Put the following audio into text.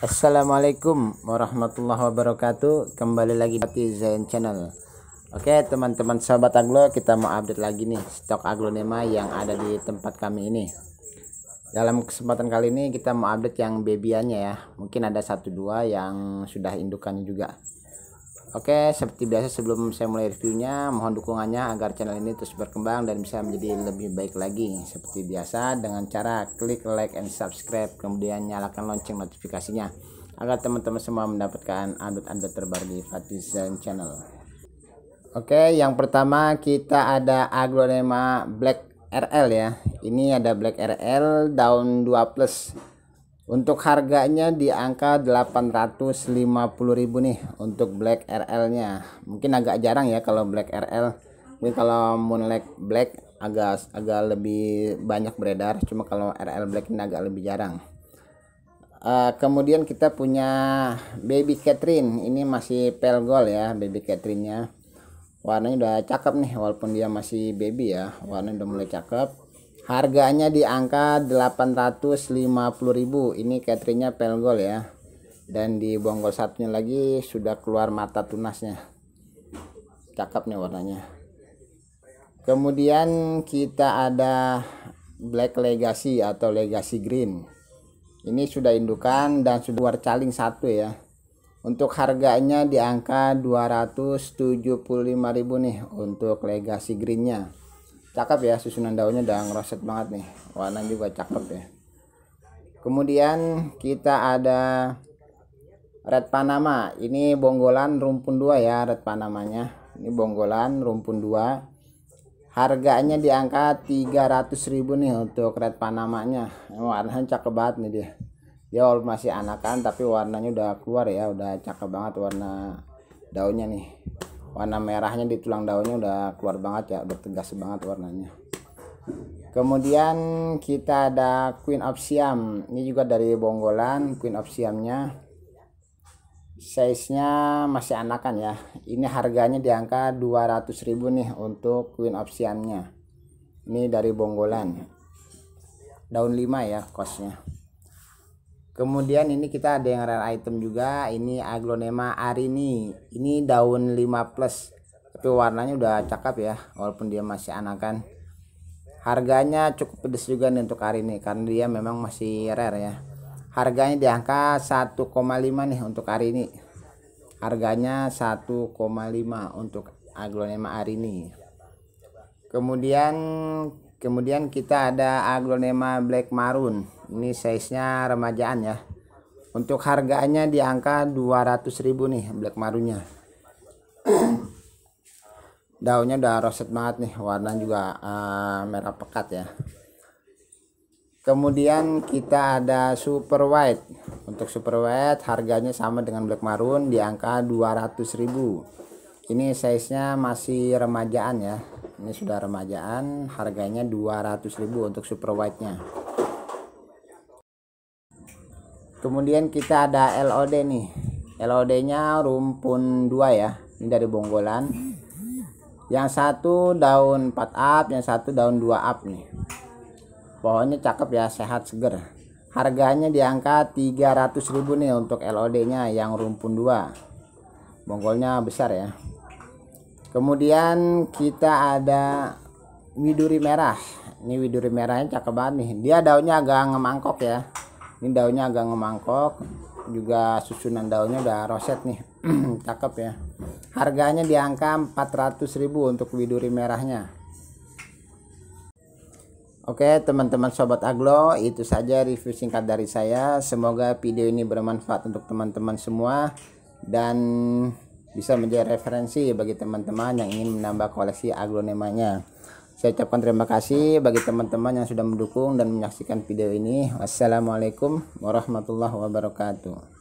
Assalamualaikum warahmatullahi wabarakatuh Kembali lagi di Zain Channel Oke teman-teman sahabat aglo Kita mau update lagi nih Stok aglonema yang ada di tempat kami ini Dalam kesempatan kali ini Kita mau update yang babyannya ya Mungkin ada satu dua yang sudah indukannya juga Oke, seperti biasa sebelum saya mulai reviewnya, mohon dukungannya agar channel ini terus berkembang dan bisa menjadi lebih baik lagi. Seperti biasa dengan cara klik like and subscribe, kemudian nyalakan lonceng notifikasinya agar teman-teman semua mendapatkan update-update terbaru di Fatizan Channel. Oke, yang pertama kita ada aglonema Black RL ya. Ini ada Black RL daun 2 plus untuk harganya di angka 850.000 nih untuk Black RL-nya. Mungkin agak jarang ya kalau Black RL. Mungkin kalau Moonlight Black agak agak lebih banyak beredar, cuma kalau RL Black ini agak lebih jarang. Uh, kemudian kita punya Baby Catherine. Ini masih pale gold ya Baby Catherine-nya. Warnanya udah cakep nih walaupun dia masih baby ya. Warnanya udah mulai cakep Harganya di angka 850.000. Ini cateringnya pelgol ya. Dan di bonggol satunya lagi sudah keluar mata tunasnya. Cakep nih warnanya. Kemudian kita ada Black Legacy atau Legacy Green. Ini sudah indukan dan sudah keluar caling satu ya. Untuk harganya di angka 275.000 nih untuk Legacy greennya cakep ya susunan daunnya udah ngeroset banget nih warna juga cakep ya kemudian kita ada red panama ini bonggolan rumpun dua ya red panamanya ini bonggolan rumpun dua harganya di angka 300.000 nih untuk red panamanya warnanya cakep banget nih dia Ya walaupun masih anakan tapi warnanya udah keluar ya udah cakep banget warna daunnya nih warna merahnya di tulang daunnya udah keluar banget ya udah tegas banget warnanya kemudian kita ada Queen of Siam ini juga dari bonggolan Queen of Siamnya size nya masih anakan ya ini harganya di angka 200.000 nih untuk Queen of Siamnya ini dari bonggolan daun 5 ya kosnya Kemudian ini kita ada yang rare item juga. Ini aglonema arini. Ini daun 5 plus. Tapi warnanya udah cakep ya. Walaupun dia masih anakan. Harganya cukup pedes juga nih untuk hari ini. Karena dia memang masih rare ya. Harganya di angka 1,5 nih untuk hari ini. Harganya 1,5 untuk aglonema arini. Kemudian kemudian kita ada aglonema black maroon ini size-nya remajaan ya untuk harganya di angka 200.000 nih black marunya daunnya udah roset banget nih warna juga uh, merah pekat ya kemudian kita ada super white untuk super white harganya sama dengan black maroon di angka 200.000 ini size-nya masih remajaan ya ini sudah remajaan harganya 200.000 untuk super white-nya kemudian kita ada LOD nih LOD nya rumpun dua ya ini dari bonggolan yang satu daun 4 up yang satu daun 2 up nih pohonnya cakep ya sehat seger harganya di angka 300.000 nih untuk LOD nya yang rumpun dua. bonggolnya besar ya kemudian kita ada widuri merah ini widuri merahnya cakep banget nih dia daunnya agak ngemangkok ya ini daunnya agak ngemangkok juga susunan daunnya udah roset nih cakep ya harganya di angka 400.000 untuk widuri merahnya Oke teman-teman sobat aglo itu saja review singkat dari saya semoga video ini bermanfaat untuk teman-teman semua dan bisa menjadi referensi bagi teman-teman yang ingin menambah koleksi aglonemanya saya ucapkan terima kasih bagi teman-teman yang sudah mendukung dan menyaksikan video ini. Wassalamualaikum warahmatullahi wabarakatuh.